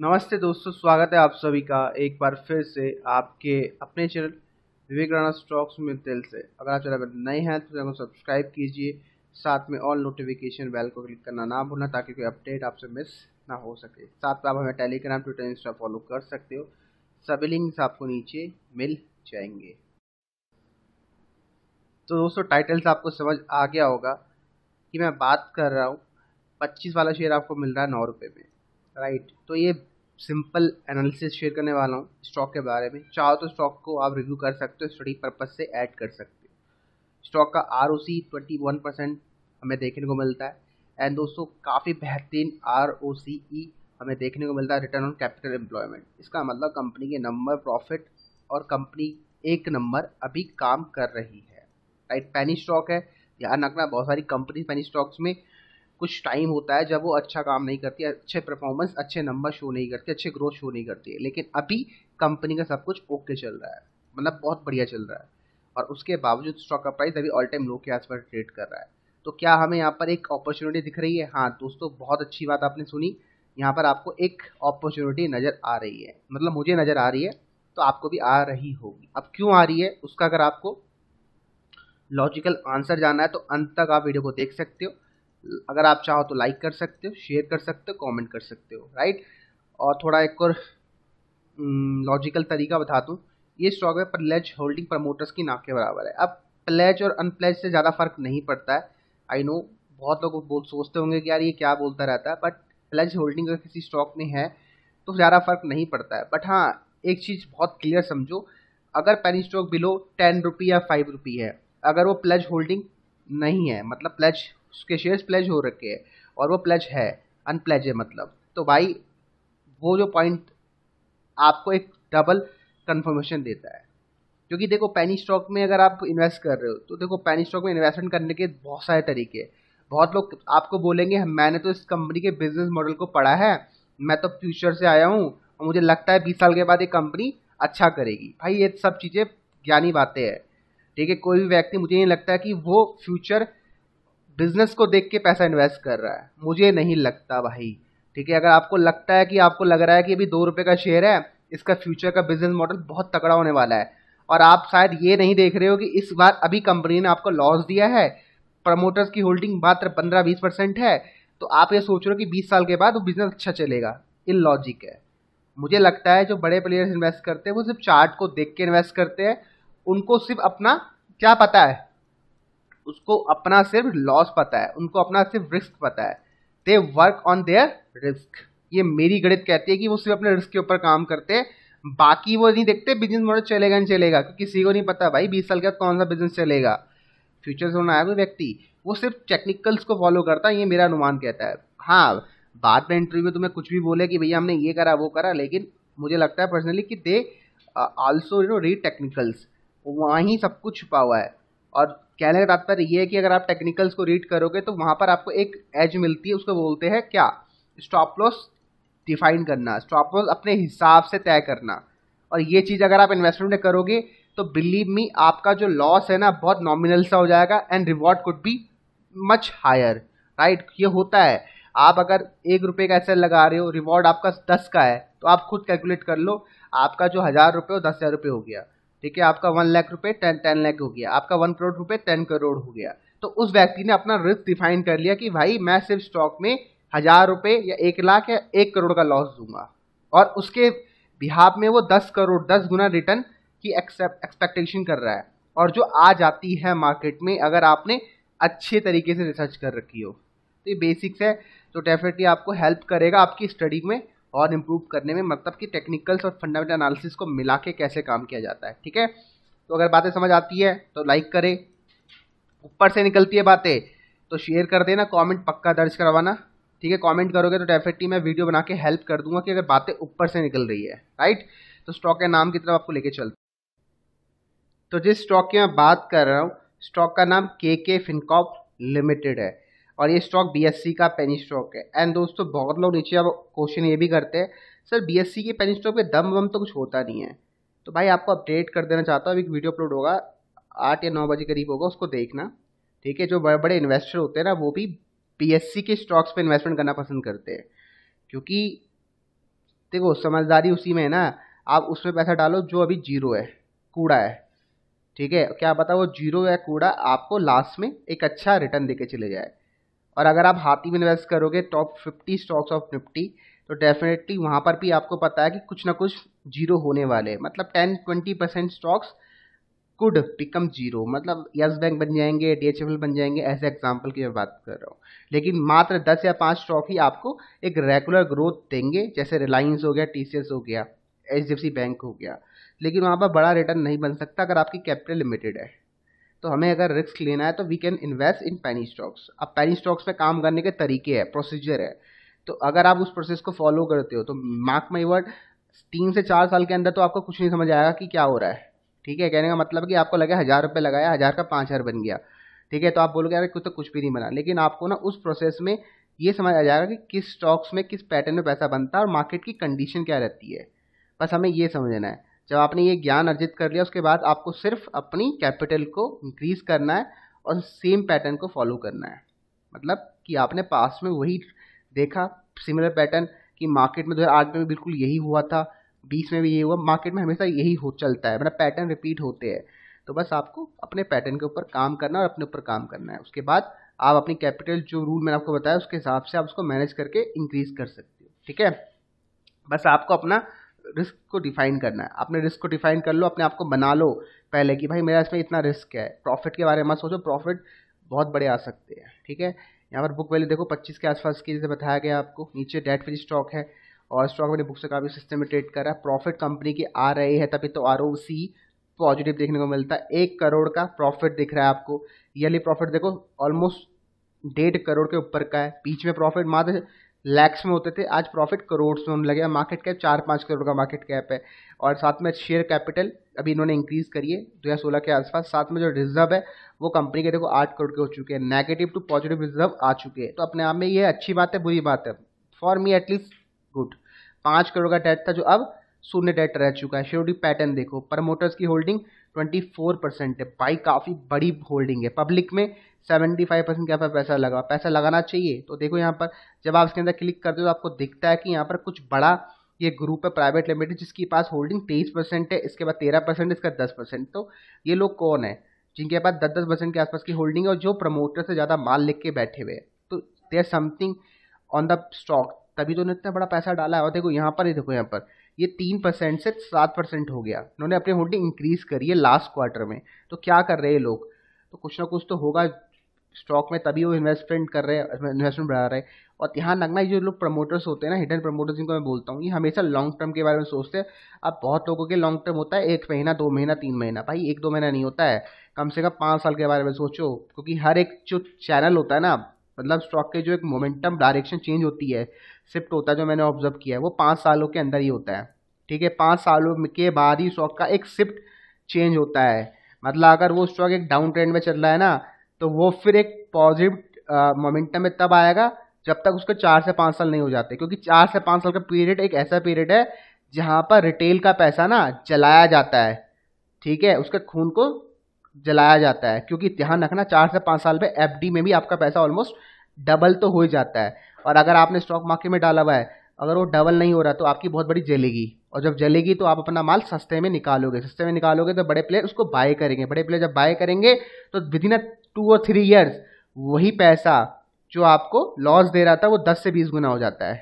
नमस्ते दोस्तों स्वागत है आप सभी का एक बार फिर से आपके अपने चैनल विवेक राणा स्टॉक्स में दिल से अगर आप चैनल पर नए हैं तो चैनल को सब्सक्राइब कीजिए साथ में ऑल नोटिफिकेशन बेल को क्लिक करना ना भूलना ताकि कोई अपडेट आपसे मिस ना हो सके साथ में आप हमें टेलीग्राम ट्विटर इंस्टा फॉलो कर सकते हो सभी लिंक्स आपको नीचे मिल जाएंगे तो दोस्तों टाइटल्स आपको समझ आ गया होगा कि मैं बात कर रहा हूँ पच्चीस वाला शेयर आपको मिल रहा है नौ रुपये में राइट तो ये सिंपल एनालिसिस शेयर करने वाला हूँ स्टॉक के बारे में चाहो तो स्टॉक को आप रिव्यू कर सकते हो स्टडी पर्पज से ऐड कर सकते हो स्टॉक का R O C twenty one percent हमें देखने को मिलता है एंड दोस्तों काफ़ी बेहतरीन आर ओ सी ई हमें देखने को मिलता है रिटर्न ऑन कैपिटल एम्प्लॉयमेंट इसका मतलब कंपनी के नंबर प्रॉफिट और कंपनी एक नंबर अभी काम कर रही है राइट पैनी स्टॉक है ध्यान रखना बहुत सारी कंपनी पैनी स्टॉक्स में कुछ टाइम होता है जब वो अच्छा काम नहीं करती अच्छे परफॉर्मेंस अच्छे नंबर शो नहीं करती अच्छे ग्रोथ शो नहीं करती है लेकिन अभी कंपनी का सब कुछ ओके चल रहा है मतलब बहुत बढ़िया चल रहा है और उसके बावजूद स्टॉक का प्राइस अभी ऑल टाइम लो के आसपास ट्रेड कर रहा है तो क्या हमें यहाँ पर एक अपॉर्चुनिटी दिख रही है हाँ दोस्तों बहुत अच्छी बात आपने सुनी यहाँ पर आपको एक अपॉर्चुनिटी नज़र आ रही है मतलब मुझे नज़र आ रही है तो आपको भी आ रही होगी अब क्यों आ रही है उसका अगर आपको लॉजिकल आंसर जाना है तो अंत तक आप वीडियो को देख सकते हो अगर आप चाहो तो लाइक कर सकते हो शेयर कर सकते हो कमेंट कर सकते हो राइट और थोड़ा एक और लॉजिकल हम्म, तरीका बता दूँ ये स्टॉक है प्लेज होल्डिंग प्रमोटर्स की नाक के बराबर है अब प्लेज और अनप्लेज से ज़्यादा फर्क नहीं पड़ता है आई नो बहुत लोग बोल सोचते होंगे कि यार ये क्या बोलता रहता है बट प्लेज होल्डिंग अगर किसी स्टॉक में है तो ज़्यादा फर्क नहीं पड़ता है बट हाँ एक चीज़ बहुत क्लियर समझो अगर penny stock below ten rupee या फाइव रुपी है अगर वो प्लेज होल्डिंग नहीं है मतलब प्लेज उसके शेयर्स प्लेज हो रखे हैं और वो प्लेज है अनप्लेज है मतलब तो भाई वो जो पॉइंट आपको एक डबल कंफर्मेशन देता है क्योंकि देखो पैनी स्टॉक में अगर आप इन्वेस्ट कर रहे हो तो देखो पैनी स्टॉक में इन्वेस्टमेंट करने के बहुत सारे तरीके हैं बहुत लोग आपको बोलेंगे मैंने तो इस कंपनी के बिजनेस मॉडल को पढ़ा है मैं तो फ्यूचर से आया हूँ और मुझे लगता है बीस साल के बाद ये कंपनी अच्छा करेगी भाई ये सब चीज़ें ज्ञानी बातें हैं ठीक है कोई भी व्यक्ति मुझे नहीं लगता कि वो फ्यूचर बिजनेस को देख के पैसा इन्वेस्ट कर रहा है मुझे नहीं लगता भाई ठीक है अगर आपको लगता है कि आपको लग रहा है कि अभी दो रुपये का शेयर है इसका फ्यूचर का बिजनेस मॉडल बहुत तगड़ा होने वाला है और आप शायद ये नहीं देख रहे हो कि इस बार अभी कंपनी ने आपको लॉस दिया है प्रमोटर्स की होल्डिंग मात्र पंद्रह बीस परसेंट है तो आप ये सोच रहे हो कि बीस साल के बाद वो बिजनेस अच्छा चलेगा इन लॉजिक है मुझे लगता है जो बड़े प्लेयर्स इन्वेस्ट करते हैं वो सिर्फ चार्ट को देख के इन्वेस्ट करते हैं उनको सिर्फ अपना क्या पता है उसको अपना सिर्फ लॉस पता है उनको अपना सिर्फ रिस्क पता है they work on their risk ये मेरी गणित कहती है कि वो सिर्फ अपने रिस्क के ऊपर काम करते हैं बाकी वो नहीं देखते बिजनेस मॉडल चलेगा नहीं चलेगा क्योंकि किसी को नहीं पता भाई बीस साल के बाद कौन सा बिजनेस चलेगा फ्यूचर से आया कोई तो व्यक्ति वो सिर्फ टेक्निकल्स को फॉलो करता है ये मेरा अनुमान कहता है हाँ बाद में इंटरव्यू में तुम्हें कुछ भी बोले कि भैया हमने ये करा वो करा लेकिन मुझे लगता है पर्सनली कि they also you know re technicals वहीं सब कुछ छुपा हुआ है और कहने का तात्पर्य ये है कि अगर आप टेक्निकल्स को रीड करोगे तो वहाँ पर आपको एक एज मिलती है उसको बोलते हैं क्या स्टॉप लॉस डिफाइन करना स्टॉप लॉस अपने हिसाब से तय करना और ये चीज़ अगर आप इन्वेस्टमेंट में करोगे तो बिलीव मी आपका जो लॉस है ना बहुत नॉमिनल सा हो जाएगा and reward could be much higher right ये होता है आप अगर एक रुपये का ऐसा लगा रहे हो रिवॉर्ड आपका दस का है तो आप खुद कैलकुलेट कर लो आपका जो हज़ार रुपये हो दस हज़ार रुपये हो गया ठीक है आपका वन लाख रुपए टेन टेन लाख हो गया आपका वन करोड़ रुपए टेन करोड़ हो गया तो उस व्यक्ति ने अपना रिस्क डिफाइन कर लिया कि भाई मैं सिर्फ स्टॉक में हजार रुपए या एक लाख या एक करोड़ का लॉस दूंगा और उसके बिहाब में वो दस करोड़ दस गुना रिटर्न की एक्सपेक्टेशन कर रहा है और जो आ जाती है मार्केट में अगर आपने अच्छे तरीके से रिसर्च कर रखी हो तो ये बेसिक्स है तो डेफिनेटली आपको हेल्प करेगा आपकी स्टडी में और इम्प्रूव करने में मतलब कि टेक्निकल्स और फंडामेंटल एनालिसिस को मिला के कैसे काम किया जाता है ठीक है तो अगर बातें समझ आती है तो लाइक करें ऊपर से निकलती है बातें तो शेयर कर देना कमेंट पक्का दर्ज करवाना ठीक है कमेंट करोगे तो डेफिनेटली मैं वीडियो बना के हेल्प कर दूंगा कि अगर बातें ऊपर से निकल रही है राइट तो स्टॉक के नाम की तरफ आपको लेके चलते तो जिस स्टॉक की मैं बात कर रहा हूँ स्टॉक का नाम के के फिनकॉप लिमिटेड है और ये स्टॉक बीएससी का पेनी स्टॉक है एंड दोस्तों बहुत लोग नीचे अब क्वेश्चन ये भी करते हैं सर बीएससी के पेनी स्टॉक में दम वम तो कुछ होता नहीं है तो भाई आपको अपडेट कर देना चाहता हूँ एक वीडियो अपलोड होगा आठ या नौ बजे करीब होगा उसको देखना ठीक है जो बड़े बड़े इन्वेस्टर होते हैं ना वो भी बी के स्टॉक्स पर इन्वेस्टमेंट करना पसंद करते हैं क्योंकि देखो समझदारी उसी में है ना आप उसमें पैसा डालो जो अभी जीरो है कूड़ा है ठीक है क्या पता वो जीरो या कूड़ा आपको लास्ट में एक अच्छा रिटर्न देके चले जाए और अगर आप हाथी में इन्वेस्ट करोगे top fifty stocks of Nifty तो डेफिनेटली वहाँ पर भी आपको पता है कि कुछ ना कुछ जीरो होने वाले मतलब ten twenty percent stocks could become zero मतलब यस बैंक बन जाएंगे डी एच बन जाएंगे ऐसे एग्जाम्पल की मैं बात कर रहा हूँ लेकिन मात्र दस या पाँच स्टॉक ही आपको एक रेगुलर ग्रोथ देंगे जैसे रिलायंस हो गया टी हो गया एच बैंक हो गया लेकिन वहाँ पर बड़ा रिटर्न नहीं बन सकता अगर आपकी कैपिटल लिमिटेड है तो हमें अगर रिस्क लेना है तो वी कैन इन्वेस्ट इन पैनी स्टॉक्स अब पैनी स्टॉक्स पे काम करने के तरीके है प्रोसीजर है तो अगर आप उस प्रोसेस को फॉलो करते हो तो मार्क माई वर्ड तीन से चार साल के अंदर तो आपको कुछ नहीं समझ आएगा कि क्या हो रहा है ठीक है कहने का मतलब कि आपको लगे हज़ार रुपये लगाया हज़ार का पाँच हज़ार बन गया ठीक है तो आप बोलोगे अरे कुछ तो कुछ भी नहीं बना लेकिन आपको ना उस प्रोसेस में ये समझ आ जाएगा कि किस स्टॉक्स में किस पैटर्न में पैसा बनता है और मार्केट की कंडीशन क्या रहती है बस हमें ये समझना है जब आपने ये ज्ञान अर्जित कर लिया उसके बाद आपको सिर्फ अपनी कैपिटल को इंक्रीज करना है और सेम पैटर्न को फॉलो करना है मतलब कि आपने पास में वही देखा सिमिलर पैटर्न कि मार्केट में दो तो हज़ार आठ में बिल्कुल यही हुआ था बीस में भी यही हुआ मार्केट में हमेशा यही हो चलता है मतलब पैटर्न रिपीट होते हैं तो बस आपको अपने पैटर्न के ऊपर काम करना और अपने ऊपर काम करना है उसके बाद आप अपनी कैपिटल जो रूल मैंने आपको बताया उसके हिसाब से आप उसको मैनेज करके इंक्रीज कर सकते हो ठीक है बस आपको अपना रिस्क को डिफाइन करना है आपने रिस्क को डिफाइन कर लो अपने आप को बना लो पहले कि भाई मेरा इसमें इतना रिस्क है प्रॉफिट के बारे में मत सोचो प्रॉफिट बहुत बड़े आ सकते हैं ठीक है यहाँ पर बुक वैल्यू देखो पच्चीस के आसपास की जैसे बताया गया आपको नीचे डेट फ्री स्टॉक है और स्टॉक मैंने बुक से काफ़ी सिस्टम में ट्रेड करा है प्रॉफिट कंपनी की आ रही है तभी तो आर पॉजिटिव देखने को मिलता है एक करोड़ का प्रॉफिट दिख रहा है आपको ईयरली प्रॉफिट देखो ऑलमोस्ट डेढ़ करोड़ के ऊपर का है बीच में प्रॉफिट मात्र लैक्स में होते थे आज प्रॉफिट करोड़ में होने लगे मार्केट कैप चार पाँच करोड़ का मार्केट कैप है और साथ में शेयर कैपिटल अभी इन्होंने इंक्रीज़ करिए दो हज़ार सोलह के आसपास साथ में जो रिजर्व है वो कंपनी के देखो आठ करोड़ के हो चुके हैं नेगेटिव टू पॉजिटिव रिजर्व आ चुके हैं तो अपने आप में ये अच्छी बात है बुरी बात है फॉर मी एटलीस्ट गुड पाँच करोड़ का डेट था जो अब शून्य डेट रह चुका है शेड्यूल पैटर्न देखो प्रमोटर्स की होल्डिंग ट्वेंटी फोर परसेंट है भाई काफ़ी बड़ी होल्डिंग है पब्लिक में सेवेंटी फाइव परसेंट यहाँ पर पैसा लगा पैसा लगाना चाहिए तो देखो यहाँ पर जब आप इसके अंदर क्लिक करते हो तो आपको दिखता है कि यहाँ पर कुछ बड़ा ये ग्रुप है प्राइवेट लिमिटेड जिसके पास होल्डिंग तेईस परसेंट है इसके बाद तेरह परसेंट इसका दस परसेंट तो ये लोग कौन है जिनके पास दस दस परसेंट के आसपास की होल्डिंग है और जो प्रमोटर से ज़्यादा माल लिख के बैठे हुए हैं तो are something on the stock तभी तो उन्होंने इतना बड़ा पैसा डाला है और देखो यहाँ पर ही देखो यहाँ पर ये तीन परसेंट से सात परसेंट हो गया उन्होंने अपनी होल्डिंग इंक्रीज करी है लास्ट क्वार्टर में तो क्या कर रहे हैं लोग तो कुछ ना कुछ तो होगा स्टॉक में तभी वो इन्वेस्टमेंट कर रहे हैं इन्वेस्टमेंट बढ़ा रहे हैं और ध्यान रखना जो लोग प्रमोटर्स होते हैं ना हिडन प्रमोटर्स जिनको मैं बोलता हूँ ये हमेशा लॉन्ग टर्म के बारे में सोचते हैं अब बहुत लोगों के लॉन्ग टर्म होता है एक महीना दो महीना तीन महीना भाई एक दो महीना नहीं होता है कम से कम पाँच साल के बारे में सोचो क्योंकि हर एक जो चैनल होता है ना मतलब स्टॉक के जो एक मोमेंटम डायरेक्शन चेंज होती है शिफ्ट होता है जो मैंने ऑब्जर्व किया है वो पाँच सालों के अंदर ही होता है ठीक है पाँच सालों के बाद ही स्टॉक का एक शिफ्ट चेंज होता है मतलब अगर वो स्टॉक एक डाउन ट्रेंड में चल रहा है ना तो वो फिर एक पॉजिटिव मोमेंटम uh, में तब आएगा जब तक उसको चार से पाँच साल नहीं हो जाते क्योंकि चार से पाँच साल का पीरियड एक ऐसा पीरियड है जहाँ पर रिटेल का पैसा ना जलाया जाता है ठीक है उसके खून को जलाया जाता है क्योंकि ध्यान रखना चार से पाँच साल में एफ में भी आपका पैसा ऑलमोस्ट डबल तो हो ही जाता है और अगर आपने स्टॉक मार्केट में डाला हुआ है अगर वो डबल नहीं हो रहा तो आपकी बहुत बड़ी जलेगी और जब जलेगी तो आप अपना माल सस्ते में निकालोगे सस्ते में निकालोगे तो बड़े प्लेयर उसको बाय करेंगे बड़े प्लेयर जब बाय करेंगे तो विद इन अ टू और थ्री ईयर्स वही पैसा जो आपको लॉस दे रहा था वो दस से बीस गुना हो जाता है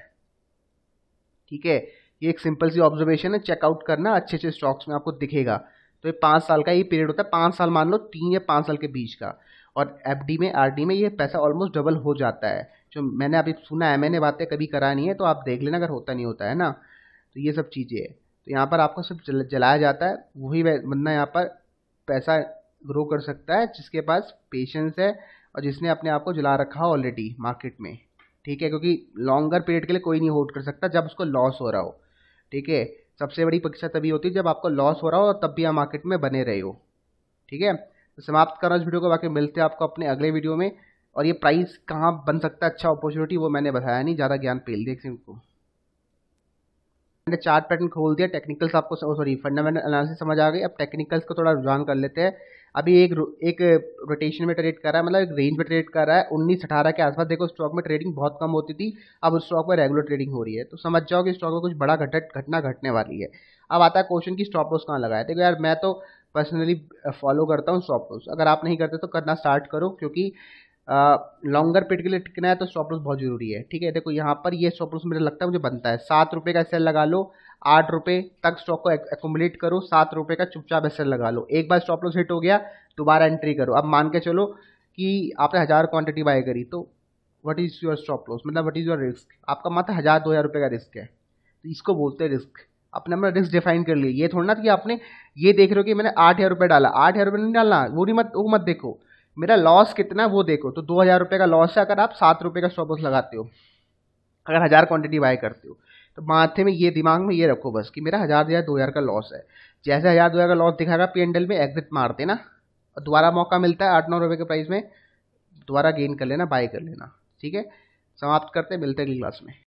ठीक है ये एक सिंपल सी ऑब्जर्वेशन है चेकआउट करना अच्छे अच्छे स्टॉक्स में आपको दिखेगा तो ये पाँच साल का ये पीरियड होता है पाँच साल मान लो तीन या पाँच साल के बीच का और एफ में आर में ये पैसा ऑलमोस्ट डबल हो जाता है जो मैंने अभी सुना है मैंने बातें कभी करा नहीं है तो आप देख लेना अगर होता नहीं होता है ना तो ये सब चीज़ें तो यहाँ पर आपको सिर्फ जलाया जाता है वही बंदा यहाँ पर पैसा ग्रो कर सकता है जिसके पास पेशेंस है और जिसने अपने आप को जला रखा हो ऑलरेडी मार्केट में ठीक है क्योंकि लॉन्गर पीरियड के लिए कोई नहीं होल्ड कर सकता जब उसको लॉस हो रहा हो ठीक है सबसे बड़ी परीक्षा तभी होती है जब आपको लॉस हो रहा हो तब भी आप मार्केट में बने रहे हो ठीक है तो समाप्त करो इस वीडियो को बाकी मिलते हैं आपको अपने अगले वीडियो में और ये प्राइस कहाँ बन सकता है अच्छा अपॉर्चुनिटी वो मैंने बताया नहीं ज़्यादा ज्ञान पेल देख सिंह को मैंने चार्ट पैटर्न खोल दिया टेक्निकल्स आपको सॉरी फंडामेंटल एनालिसिस समझ आ गई अब टेक्निकल्स को थोड़ा रुझान कर लेते हैं अभी एक एक रोटेशन में ट्रेड कर रहा है मतलब एक रेंज में ट्रेड कर रहा है उन्नीस अठारह के आसपास देखो स्टॉक में ट्रेडिंग बहुत कम होती थी अब उस स्टॉक में रेगुलर ट्रेडिंग हो रही है तो समझ जाओ कि स्टॉक में कुछ बड़ा घटना घटना घटने वाली है अब आता है क्वेश्चन की स्टॉप लॉस कहाँ लगाए देखो यार मैं तो पर्सनली फॉलो करता हूँ स्टॉप लॉस अगर आप नहीं करते तो करना स्टार्ट करो क्योंकि लॉन्गर पेट के लिए टिकना है तो स्टॉप लॉस बहुत ज़रूरी है ठीक है देखो यहाँ पर ये स्टॉप लॉस मुझे लगता है मुझे बनता है सात रुपये का सेल लगा लो आठ रुपये तक स्टॉक को एकोमोडेट करो सात रुपये का चुपचाप सेल लगा लो एक बार स्टॉप लॉस हिट हो गया दोबारा एंट्री करो अब मान के चलो कि आपने हज़ार क्वांटिटी बाय करी तो what is your stop loss मतलब वट इज़ योर रिस्क आपका मात्र हज़ार दो हज़ार रुपये का रिस्क है तो इसको बोलते हैं रिस्क अपने अपना रिस्क डिफाइन कर लिए ये थोड़ा ना कि आपने ये देख रहे हो कि मैंने आठ हज़ार रुपये डाला आठ हज़ार रुपये नहीं डालना वो नहीं मत वो मत देखो मेरा लॉस कितना है वो देखो तो दो हज़ार रुपये का लॉस है अगर आप सात रुपये का स्टॉप लॉस लगाते हो अगर हज़ार क्वांटिटी बाय करते हो तो माथे में ये दिमाग में ये रखो बस कि मेरा हज़ार हज़ार दो हज़ार का लॉस है जैसे हज़ार दो हज़ार का लॉस दिखाएगा पी एंडल में एग्जिट मार देना और दोबारा मौका मिलता है आठ नौ रुपये के प्राइस में दोबारा गेन कर लेना बाय कर लेना ठीक है समाप्त करते मिलते अगली क्लास में